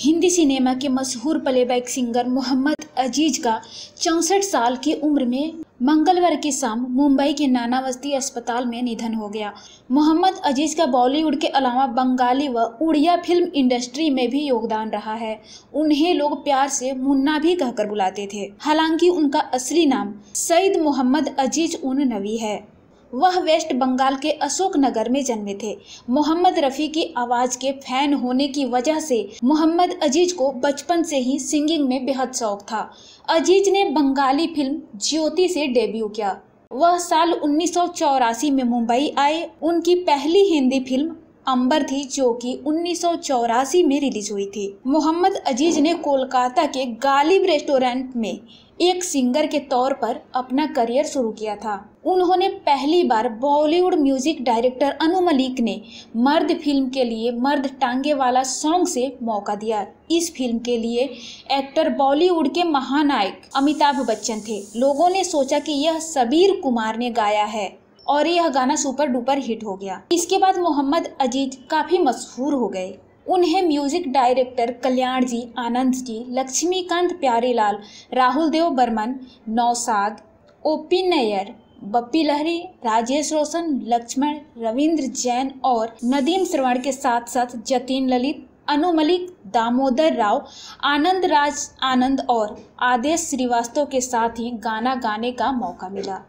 Hindi cinema के मशहूर playback singer Mohammad अजीज का चौसठ साल की उम्र में मंगलवार के शाम मुंबई के नानावस्ती अस्पताल में निधन हो गया मोहम्मद अजीज का बॉलीवुड के अलावा बंगाली व उड़िया फिल्म इंडस्ट्री में भी योगदान रहा है उन्हें लोग प्यार से मुन्ना भी कहकर बुलाते थे हालांकि उनका असली नाम सईद मोहम्मद अजीज उन नबी है वह वेस्ट बंगाल के अशोकनगर में जन्मे थे मोहम्मद रफ़ी की आवाज़ के फैन होने की वजह से मोहम्मद अजीज को बचपन से ही सिंगिंग में बेहद शौक था अजीज ने बंगाली फिल्म ज्योति से डेब्यू किया वह साल उन्नीस में मुंबई आए उनकी पहली हिंदी फिल्म अंबर थी जो कि उन्नीस में रिलीज हुई थी मोहम्मद अजीज ने कोलकाता के गालिब रेस्टोरेंट में एक सिंगर के तौर पर अपना करियर शुरू किया था उन्होंने पहली बार Bollywood music director Anu Malik ने मर्द फिल्म के लिए मर्द टांगे वाला सॉन्ग से मौका दिया इस फिल्म के लिए एक्टर बॉलीवुड के महानायक अमिताभ बच्चन थे लोगों ने सोचा कि यह सबीर कुमार ने गाया है और यह गाना सुपर डुपर हिट हो गया इसके बाद मोहम्मद अजीज काफ़ी मशहूर हो गए उन्हें music director Kalyan ji Anand ji Laxmikant Pyarelal Rahul Dev Burman Naushad OP Nayyar Bappi Lahiri Rajesh Roshan Laxman Ravindra Jain और नदीम श्रवण के साथ साथ जतीन ललित अनु मलिक दामोदर राव आनंद राज आनंद और आदेश श्रीवास्तव के साथ ही गाना गाने का मौका मिला